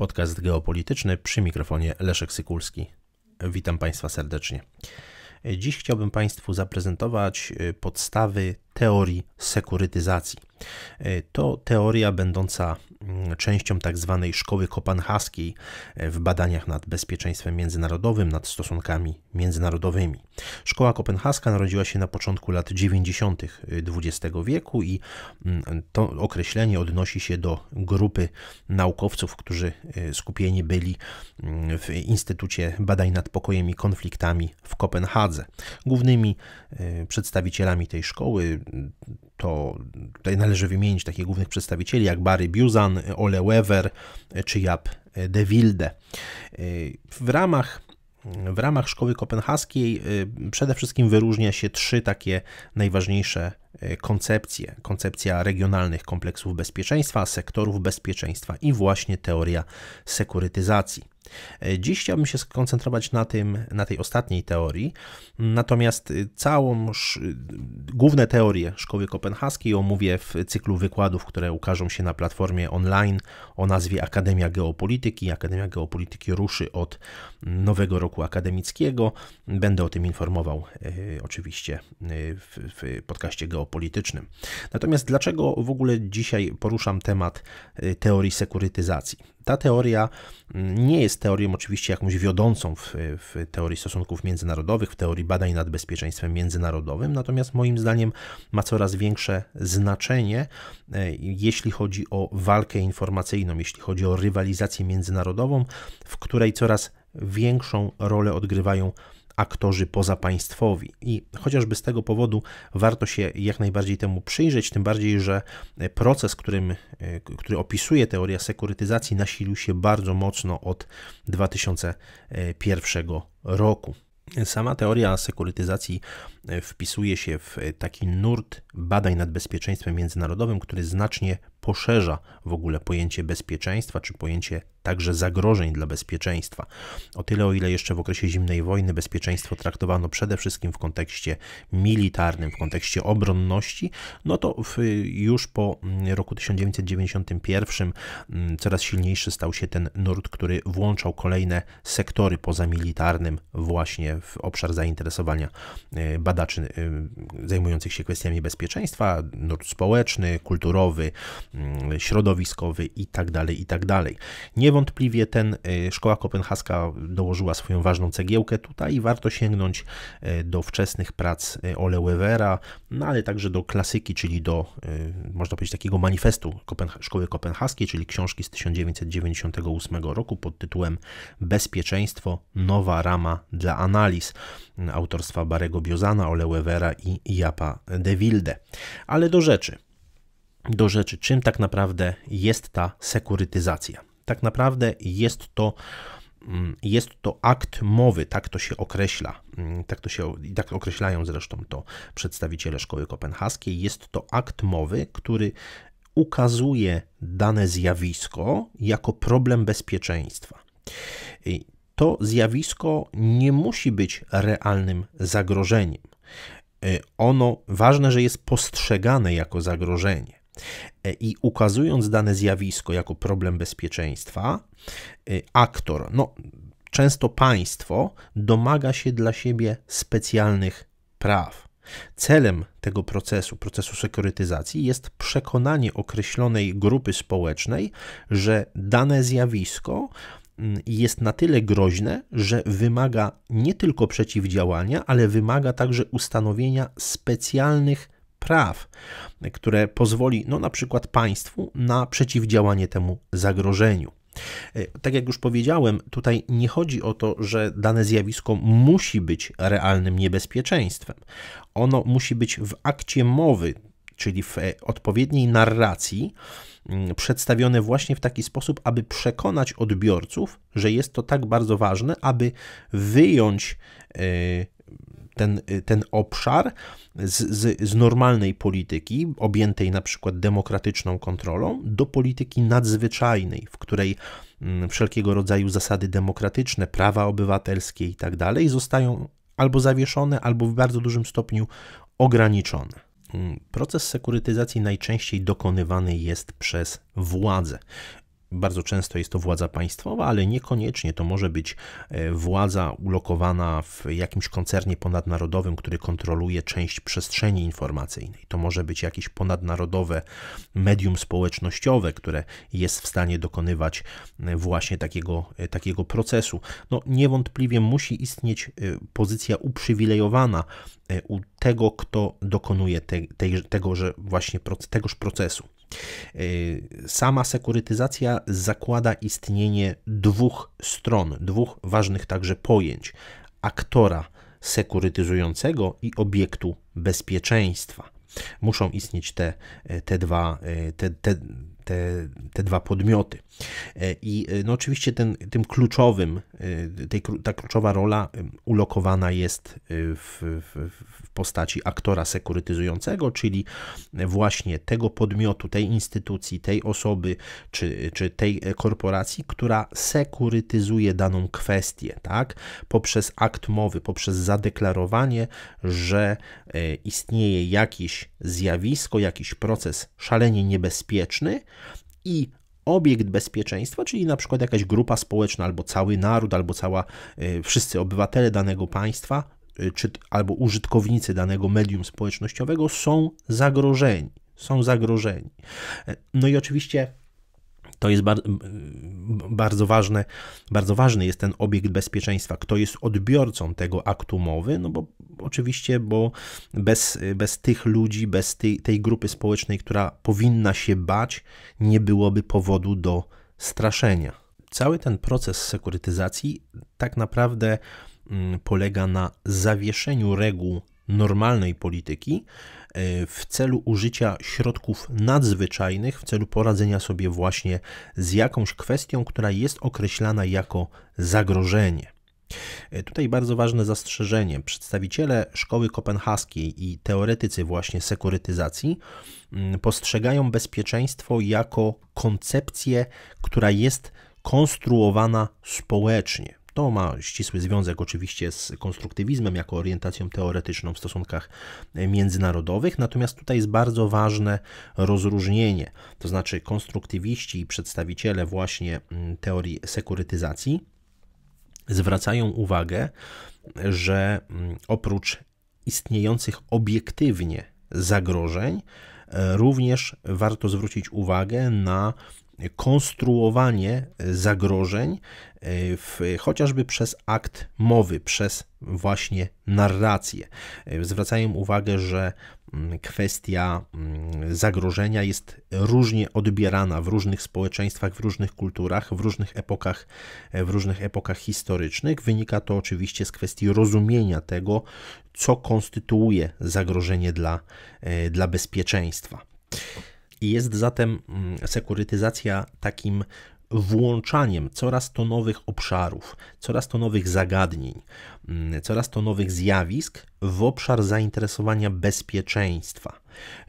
podcast geopolityczny przy mikrofonie Leszek Sykulski. Witam Państwa serdecznie. Dziś chciałbym Państwu zaprezentować y, podstawy teorii sekurytyzacji. Y, to teoria będąca Mm, częścią tak zwanej szkoły kopenhaskiej e, w badaniach nad bezpieczeństwem międzynarodowym, nad stosunkami międzynarodowymi. Szkoła kopenhaska narodziła się na początku lat 90. XX e, wieku i mm, to określenie odnosi się do grupy naukowców, którzy e, skupieni byli mm, w Instytucie Badań nad Pokojem i Konfliktami w Kopenhadze. Głównymi przedstawicielami tej szkoły to tutaj należy wymienić takich głównych przedstawicieli jak Barry Buzan, Ole Weaver czy Jab de Wilde. W ramach w ramach szkoły kopenhaskiej y, przede wszystkim wyróżnia się trzy takie najważniejsze y, koncepcje: koncepcja regionalnych kompleksów bezpieczeństwa, sektorów bezpieczeństwa i właśnie teoria sekurytyzacji. E, dziś chciałbym się skoncentrować na, tym, na tej ostatniej teorii, natomiast y, całą y, główne teorie szkoły kopenhaskiej omówię w cyklu wykładów, które ukażą się na platformie online o nazwie Akademia Geopolityki. Akademia Geopolityki ruszy od nowego roku akademickiego. Będę o tym informował y, oczywiście w, w podcaście geopolitycznym. Natomiast dlaczego w ogóle dzisiaj poruszam temat teorii sekurytyzacji? Ta teoria mm, nie jest teorią oczywiście jakąś wiodącą w, w, teorii stosunków międzynarodowych, w teorii badań nad bezpieczeństwem międzynarodowym, natomiast moim zdaniem ma coraz większe znaczenie, e, jeśli chodzi o walkę informacyjną, jeśli chodzi o rywalizację międzynarodową, w której coraz większą rolę odgrywają aktorzy pozapaństwowi. I chociażby z tego powodu warto się jak najbardziej temu przyjrzeć, tym bardziej, że e, proces, którym, e, który opisuje teoria sekurytyzacji, nasilił się bardzo mocno od 2001 roku. Sama teoria sekurytyzacji e, wpisuje się w taki nurt badań nad bezpieczeństwem międzynarodowym, który znacznie poszerza w ogóle pojęcie bezpieczeństwa, czy pojęcie także zagrożeń dla bezpieczeństwa. O tyle, o ile jeszcze w okresie zimnej wojny bezpieczeństwo traktowano przede wszystkim w kontekście militarnym, w kontekście obronności, no to w, już po mm, roku 1991 mm, coraz silniejszy stał się ten nurt, który włączał kolejne sektory pozamilitarnym właśnie w obszar zainteresowania e, badaczy e, zajmujących się kwestiami bezpieczeństwa, nurt społeczny, kulturowy, Mm, środowiskowy i i tak dalej tak dalej. Niewątpliwie ten e, szkoła kopenhaska dołożyła swoją ważną cegiełkę tutaj i warto sięgnąć e, do wczesnych prac e, Ole Wewera, no ale także do klasyki, czyli do można powiedzieć takiego manifestu Szkoły Kopenhaskiej, czyli książki z 1998 roku pod tytułem Bezpieczeństwo nowa rama dla analiz autorstwa Barego Biozana, Ole Wewera i Japa de Wilde. Ale do rzeczy do rzeczy, czym tak naprawdę jest ta sekurytyzacja. Tak naprawdę jest to mm, jest to akt mowy, tak to się określa, mm, tak to się tak określają zresztą to przedstawiciele szkoły kopenhaskiej, jest to akt mowy, który ukazuje dane zjawisko jako problem bezpieczeństwa. To zjawisko nie musi być realnym zagrożeniem. Y, ono ważne, że jest postrzegane jako zagrożenie. E, I ukazując dane zjawisko jako problem bezpieczeństwa, e, aktor, no często państwo, domaga się dla siebie specjalnych praw. Celem tego procesu, procesu sekurytyzacji, jest przekonanie określonej grupy społecznej, że dane zjawisko mm, jest na tyle groźne, że wymaga nie tylko przeciwdziałania, ale wymaga także ustanowienia specjalnych praw, które pozwoli no, na przykład państwu na przeciwdziałanie temu zagrożeniu. E, tak jak już powiedziałem, tutaj nie chodzi o to, że dane zjawisko musi być realnym niebezpieczeństwem. Ono musi być w akcie mowy, czyli w e, odpowiedniej narracji, mm, przedstawione właśnie w taki sposób, aby przekonać odbiorców, że jest to tak bardzo ważne, aby wyjąć e, ten, y, ten obszar z, z, z normalnej polityki, objętej na przykład demokratyczną kontrolą, do polityki nadzwyczajnej, w której mm, wszelkiego rodzaju zasady demokratyczne, prawa obywatelskie i tak dalej zostają albo zawieszone, albo w bardzo dużym stopniu ograniczone. Mm, proces sekurytyzacji najczęściej dokonywany jest przez władze. Bardzo często jest to władza państwowa, ale niekoniecznie to może być e, władza ulokowana w jakimś koncernie ponadnarodowym, który kontroluje część przestrzeni informacyjnej. To może być jakieś ponadnarodowe medium społecznościowe, które jest w stanie dokonywać e, właśnie takiego, e, takiego procesu. No, niewątpliwie musi istnieć pozycja uprzywilejowana u tego, kto dokonuje te, te, tegoże właśnie tegoż procesu. Yy, sama sekurytyzacja zakłada istnienie dwóch stron, dwóch ważnych także pojęć: aktora sekurytyzującego i obiektu bezpieczeństwa. Muszą istnieć te, te dwa, yy, te, te, te, te dwa podmioty. E, I e, no oczywiście ten, tym kluczowym, e, tej, ta kluczowa rola ulokowana jest w, w, w postaci aktora sekurytyzującego, czyli właśnie tego podmiotu, tej instytucji, tej osoby czy, czy tej korporacji, która sekurytyzuje daną kwestię, tak? Poprzez akt mowy, poprzez zadeklarowanie, że istnieje jakieś zjawisko, jakiś proces szalenie niebezpieczny, i obiekt bezpieczeństwa, czyli na przykład jakaś grupa społeczna, albo cały naród, albo cała, e, wszyscy obywatele danego państwa, e, czy, albo użytkownicy danego medium społecznościowego są zagrożeni. Są zagrożeni. E, no i oczywiście to jest bar bardzo ważne, bardzo ważny jest ten obiekt bezpieczeństwa, kto jest odbiorcą tego aktu mowy, no bo oczywiście, bo bez, bez tych ludzi, bez tej, tej grupy społecznej, która powinna się bać, nie byłoby powodu do straszenia. Cały ten proces sekurytyzacji tak naprawdę polega na zawieszeniu reguł normalnej polityki, E, w celu użycia środków nadzwyczajnych, w celu poradzenia sobie właśnie z jakąś kwestią, która jest określana jako zagrożenie. E, tutaj bardzo ważne zastrzeżenie. Przedstawiciele szkoły kopenhaskiej i teoretycy właśnie sekurytyzacji mm, postrzegają bezpieczeństwo jako koncepcję, która jest konstruowana społecznie. To ma ścisły związek oczywiście z konstruktywizmem jako orientacją teoretyczną w stosunkach e, międzynarodowych, natomiast tutaj jest bardzo ważne rozróżnienie, to znaczy konstruktywiści i przedstawiciele właśnie mm, teorii sekurytyzacji zwracają uwagę, że mm, oprócz istniejących obiektywnie zagrożeń, e, również warto zwrócić uwagę na konstruowanie zagrożeń, e, w, chociażby przez akt mowy, przez właśnie narrację. E, zwracają uwagę, że mm, kwestia mm, zagrożenia jest różnie odbierana w różnych społeczeństwach, w różnych kulturach, w różnych epokach, e, w różnych epokach historycznych. Wynika to oczywiście z kwestii rozumienia tego, co konstytuuje zagrożenie dla, dla bezpieczeństwa. Jest zatem mm, sekurytyzacja takim włączaniem coraz to nowych obszarów, coraz to nowych zagadnień, mm, coraz to nowych zjawisk w obszar zainteresowania bezpieczeństwa.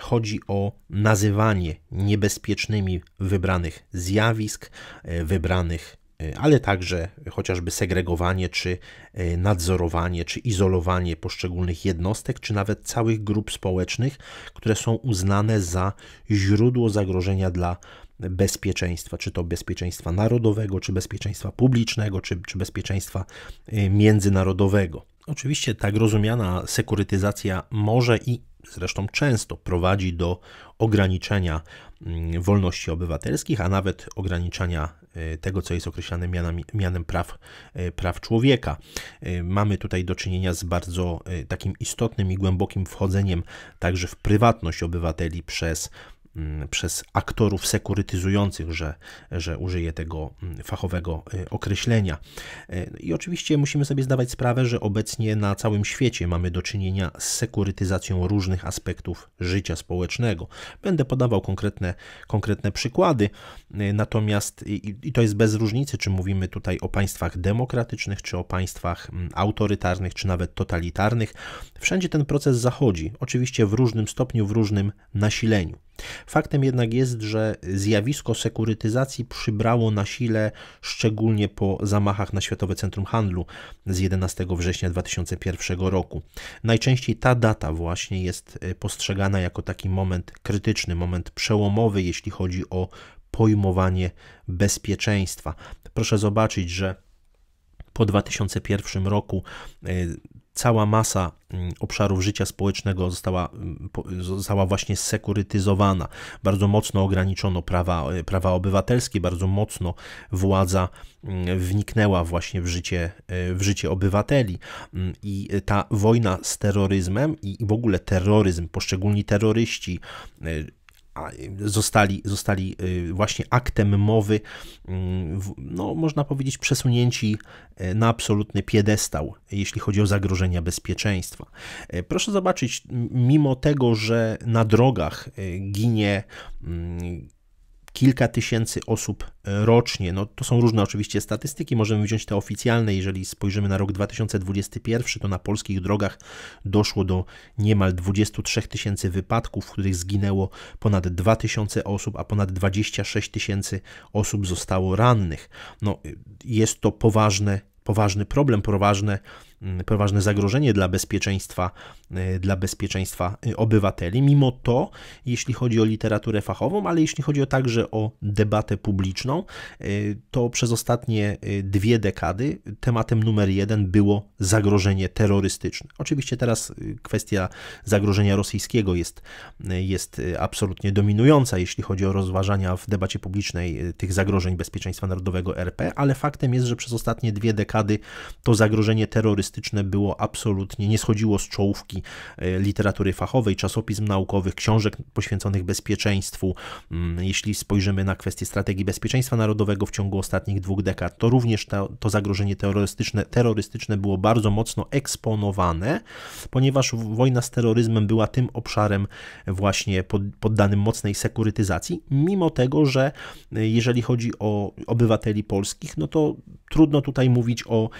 Chodzi o nazywanie niebezpiecznymi wybranych zjawisk, e, wybranych E, ale także chociażby segregowanie, czy e, nadzorowanie, czy izolowanie poszczególnych jednostek, czy nawet całych grup społecznych, które są uznane za źródło zagrożenia dla bezpieczeństwa, czy to bezpieczeństwa narodowego, czy bezpieczeństwa publicznego, czy, czy bezpieczeństwa e, międzynarodowego. Oczywiście tak rozumiana sekurytyzacja może i zresztą często prowadzi do ograniczenia mm, wolności obywatelskich, a nawet ograniczenia Y, tego, co jest określane mianem, mianem praw, y, praw człowieka. Y, mamy tutaj do czynienia z bardzo takim istotnym i głębokim wchodzeniem także w prywatność obywateli przez Mm, przez aktorów sekurytyzujących, że, że użyję tego mm, fachowego y, określenia. Y, I oczywiście musimy sobie zdawać sprawę, że obecnie na całym świecie mamy do czynienia z sekurytyzacją różnych aspektów życia społecznego. Będę podawał konkretne, konkretne przykłady, y, natomiast i, i to jest bez różnicy, czy mówimy tutaj o państwach demokratycznych, czy o państwach mm, autorytarnych, czy nawet totalitarnych. Wszędzie ten proces zachodzi, oczywiście w różnym stopniu, w różnym nasileniu. Faktem jednak jest, że zjawisko sekurytyzacji przybrało na sile szczególnie po zamachach na Światowe Centrum Handlu z 11 września 2001 roku. Najczęściej ta data właśnie jest e, postrzegana jako taki moment krytyczny, moment przełomowy, jeśli chodzi o pojmowanie bezpieczeństwa. Proszę zobaczyć, że po 2001 roku e, cała masa mm, obszarów życia społecznego została, mm, została właśnie sekurytyzowana. Bardzo mocno ograniczono prawa, e, prawa obywatelskie, bardzo mocno władza mm, wniknęła właśnie w życie, e, w życie obywateli. I ta wojna z terroryzmem i w ogóle terroryzm, poszczególni terroryści, e, Y, zostali, zostali y, właśnie aktem mowy, y, no, można powiedzieć, przesunięci na absolutny piedestał, jeśli chodzi o zagrożenia bezpieczeństwa. Proszę zobaczyć, mimo tego, że na drogach ginie mm, kilka tysięcy osób e, rocznie. No, to są różne oczywiście statystyki, możemy wziąć te oficjalne. Jeżeli spojrzymy na rok 2021, to na polskich drogach doszło do niemal 23 tysięcy wypadków, w których zginęło ponad 2 tysiące osób, a ponad 26 tysięcy osób zostało rannych. No, y, jest to poważne poważny problem, poważne Mm, poważne zagrożenie dla bezpieczeństwa, e, dla bezpieczeństwa e, obywateli. Mimo to, jeśli chodzi o literaturę fachową, ale jeśli chodzi także o debatę publiczną, e, to przez ostatnie dwie dekady tematem numer jeden było zagrożenie terrorystyczne. Oczywiście teraz kwestia zagrożenia rosyjskiego jest, jest absolutnie dominująca, jeśli chodzi o rozważania w debacie publicznej tych zagrożeń bezpieczeństwa narodowego RP, ale faktem jest, że przez ostatnie dwie dekady to zagrożenie terrorystyczne publicystyczne było absolutnie, nie schodziło z czołówki e, literatury fachowej, czasopism naukowych, książek poświęconych bezpieczeństwu. Mm, jeśli spojrzymy na kwestie strategii bezpieczeństwa narodowego w ciągu ostatnich dwóch dekad, to również to, to zagrożenie terrorystyczne, terrorystyczne było bardzo mocno eksponowane, ponieważ wojna z terroryzmem była tym obszarem właśnie poddanym mocnej sekurytyzacji, mimo tego, że e, jeżeli chodzi o obywateli polskich, no to trudno tutaj mówić o,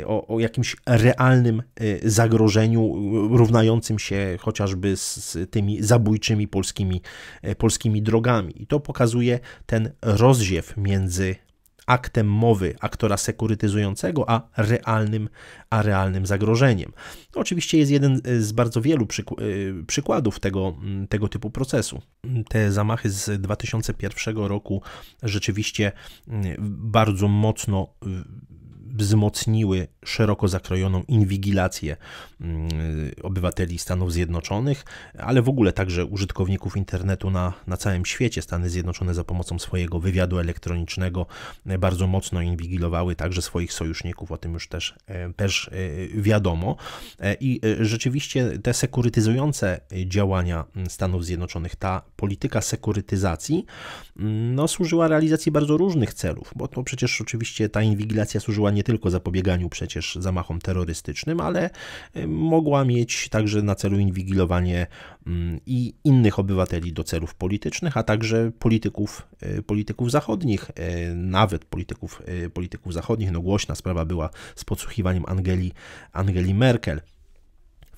e, o, o jakimś realnym y, zagrożeniu y, równającym się chociażby z tymi zabójczymi polskimi, y, polskimi drogami. I to pokazuje ten rozdziew między aktem mowy aktora sekurytyzującego, a realnym, a realnym zagrożeniem. oczywiście jest jeden z bardzo wielu przyk przykładów tego, mm, tego typu procesu. Te zamachy z 2001 roku rzeczywiście mm, bardzo mocno wzmocniły szeroko zakrojoną inwigilację mm, y, obywateli Stanów Zjednoczonych, ale w ogóle także użytkowników internetu na, na całym świecie. Stany Zjednoczone za pomocą swojego wywiadu elektronicznego e, bardzo mocno inwigilowały także swoich sojuszników, o tym już też, e, też e, wiadomo. I rzeczywiście te sekurytyzujące działania Stanów Zjednoczonych, ta polityka sekurytyzacji, mm, no, służyła realizacji bardzo różnych celów, bo to przecież oczywiście ta inwigilacja służyła nie tylko zapobieganiu przecież zamachom terrorystycznym, ale y, mogła mieć także na celu inwigilowanie mm, i innych obywateli do celów politycznych, a także polityków, y, polityków zachodnich, y, nawet polityków, polityków zachodnich. No głośna sprawa była z podsłuchiwaniem Angeli, Angeli Merkel.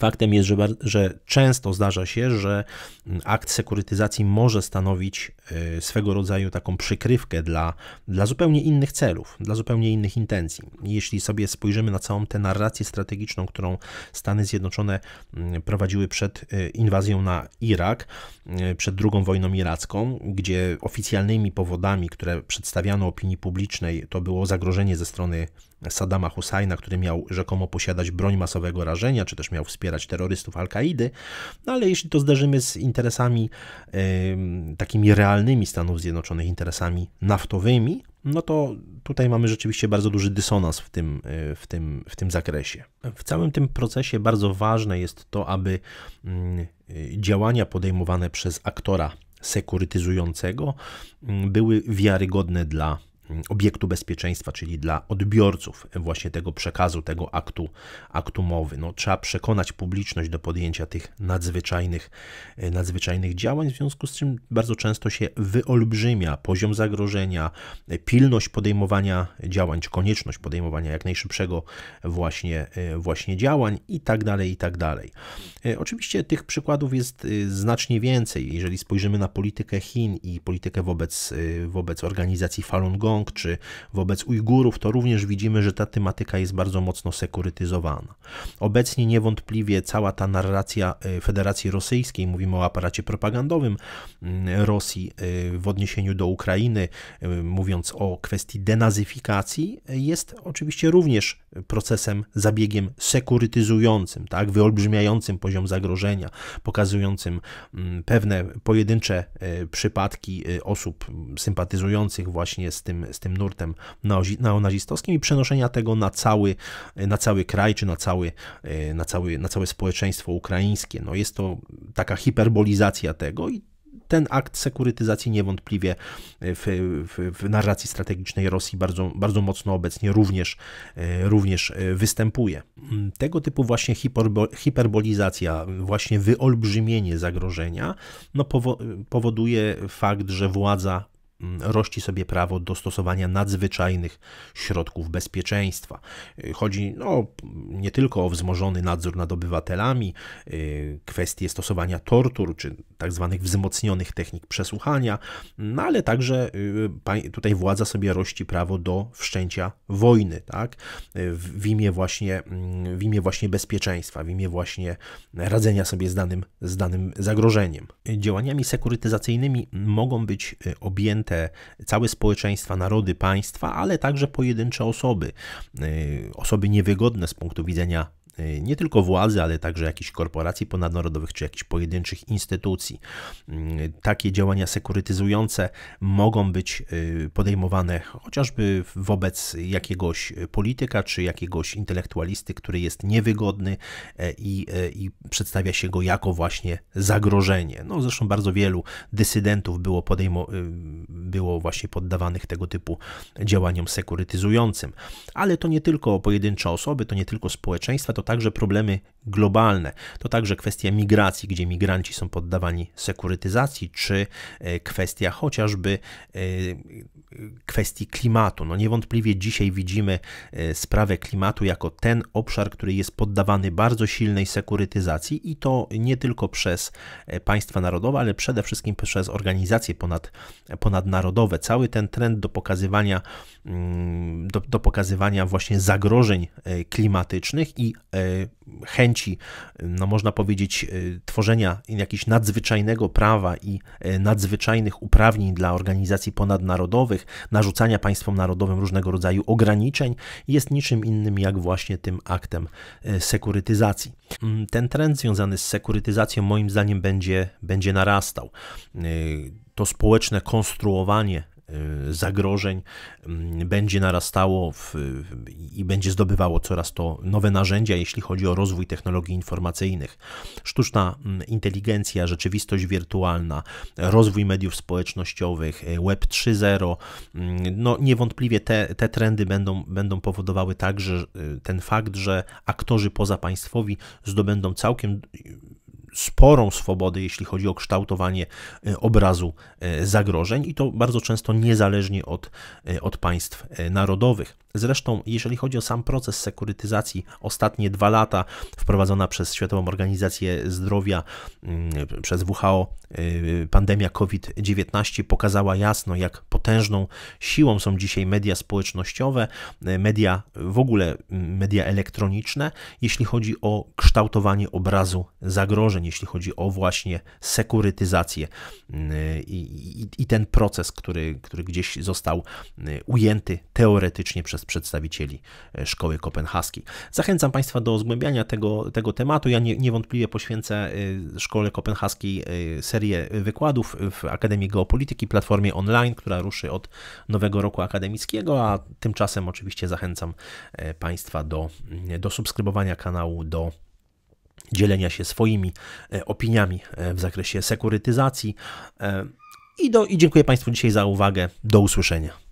Faktem jest, że, że często zdarza się, że mm, akt sekurytyzacji może stanowić y, swego rodzaju taką przykrywkę dla, dla zupełnie innych celów, dla zupełnie innych intencji. Jeśli sobie spojrzymy na całą tę narrację strategiczną, którą Stany Zjednoczone mm, prowadziły przed y, inwazją na Irak, y, przed II wojną iracką, gdzie oficjalnymi powodami, które przedstawiano opinii publicznej, to było zagrożenie ze strony Saddama Husajna, który miał rzekomo posiadać broń masowego rażenia, czy też miał wspierać terrorystów Al-Kaidy, no ale jeśli to zderzymy z interesami takimi realnymi Stanów Zjednoczonych, interesami naftowymi, no to tutaj mamy rzeczywiście bardzo duży dysonans w tym, e, w, tym, w tym zakresie. W całym tym procesie bardzo ważne jest to, aby mm, e, działania podejmowane przez aktora sekurytyzującego mm, były wiarygodne dla obiektu bezpieczeństwa, czyli dla odbiorców właśnie tego przekazu, tego aktu, aktu mowy. No, trzeba przekonać publiczność do podjęcia tych nadzwyczajnych, e, nadzwyczajnych działań, w związku z czym bardzo często się wyolbrzymia poziom zagrożenia, e, pilność podejmowania działań, czy konieczność podejmowania jak najszybszego właśnie, e, właśnie działań i tak dalej, i tak dalej. Oczywiście tych przykładów jest znacznie więcej. Jeżeli spojrzymy na politykę Chin i politykę wobec, wobec organizacji Falun Gong, Hongkong czy wobec Ujgurów, to również widzimy, że ta tematyka jest bardzo mocno sekurytyzowana. Obecnie niewątpliwie cała ta narracja e, Federacji Rosyjskiej, mówimy o aparacie propagandowym mm, Rosji e, w odniesieniu do Ukrainy, e, mówiąc o kwestii denazyfikacji, jest oczywiście również procesem, zabiegiem sekurytyzującym, tak, wyolbrzymiającym poziom zagrożenia, pokazującym mm, pewne pojedyncze e, przypadki e, osób mm, sympatyzujących właśnie z tym, z tym nurtem neonazistowskim i przenoszenia tego na cały, e, na cały kraj, czy na, cały, na, cały, na całe społeczeństwo ukraińskie. No jest to taka hiperbolizacja tego i ten akt sekurytyzacji niewątpliwie w, w, w narracji strategicznej Rosji bardzo, bardzo mocno obecnie również, e, również e, występuje. Mm, tego typu właśnie hiperbolizacja, właśnie wyolbrzymienie zagrożenia no, powoduje fakt, że władza Mm, rości sobie prawo do stosowania nadzwyczajnych środków bezpieczeństwa. Y, chodzi no, nie tylko o wzmożony nadzór nad obywatelami, y, kwestie stosowania tortur czy tak zwanych wzmocnionych technik przesłuchania, no, ale także y, tutaj władza sobie rości prawo do wszczęcia wojny tak? w, imię właśnie, mm, w imię właśnie bezpieczeństwa, w imię właśnie radzenia sobie z danym, z danym zagrożeniem. Działaniami sekurytyzacyjnymi mogą być objęte te całe społeczeństwa, narody, państwa, ale także pojedyncze osoby, y, osoby niewygodne z punktu widzenia Y, nie tylko władzy, ale także jakichś korporacji ponadnarodowych czy jakichś pojedynczych instytucji. Y, takie działania sekurytyzujące mogą być y, podejmowane chociażby wobec jakiegoś polityka czy jakiegoś intelektualisty, który jest niewygodny e, i, e, i przedstawia się go jako właśnie zagrożenie. No, zresztą bardzo wielu dysydentów było, podejmo- było właśnie poddawanych tego typu działaniom sekurytyzującym. Ale to nie tylko pojedyncze osoby, to nie tylko społeczeństwa, to także problemy globalne. To także kwestia migracji, gdzie migranci są poddawani sekurytyzacji, czy e, kwestia chociażby e, kwestii klimatu. No niewątpliwie dzisiaj widzimy e, sprawę klimatu jako ten obszar, który jest poddawany bardzo silnej sekurytyzacji i to nie tylko przez państwa narodowe, ale przede wszystkim przez organizacje ponad, ponadnarodowe. Cały ten trend do pokazywania Mm, do, do pokazywania właśnie zagrożeń e, klimatycznych i e, chęci, no można powiedzieć, e, tworzenia jakiegoś nadzwyczajnego prawa i nadzwyczajnych uprawnień dla organizacji ponadnarodowych, narzucania państwom narodowym różnego rodzaju ograniczeń, jest niczym innym jak właśnie tym aktem sekurytyzacji. Mm, ten trend związany z sekurytyzacją moim zdaniem będzie, będzie narastał to społeczne konstruowanie Y, zagrożeń mm, będzie narastało w, i będzie zdobywało coraz to nowe narzędzia, jeśli chodzi o rozwój technologii informacyjnych. Sztuczna mm, inteligencja, rzeczywistość wirtualna, rozwój mediów społecznościowych, y, Web 3.0, mm, no niewątpliwie te, te trendy będą, będą powodowały także y, ten fakt, że aktorzy pozapaństwowi zdobędą całkiem sporą swobodę, jeśli chodzi o kształtowanie e, obrazu e, zagrożeń i to bardzo często niezależnie od, e, od państw narodowych. Zresztą, jeżeli chodzi o sam proces sekurytyzacji, ostatnie dwa lata wprowadzona przez Światową Organizację Zdrowia, mm, przez WHO, y, pandemia COVID-19 pokazała jasno, jak potężną siłą są dzisiaj media społecznościowe, y, media w ogóle, mm, media elektroniczne, jeśli chodzi o kształtowanie obrazu zagrożeń, jeśli chodzi o właśnie sekurytyzację y, i, i, i ten proces, który, który gdzieś został ujęty teoretycznie przez przez przedstawicieli e, szkoły kopenhaskiej. Zachęcam Państwa do zgłębiania tego, tego tematu. Ja nie, niewątpliwie poświęcę e, szkole kopenhaskiej e, serię wykładów w Akademii Geopolityki, platformie online, która ruszy od nowego roku akademickiego, a tymczasem oczywiście zachęcam Państwa do, do subskrybowania kanału, do dzielenia się swoimi opiniami w zakresie sekurytyzacji. I, do, I dziękuję Państwu dzisiaj za uwagę. Do usłyszenia.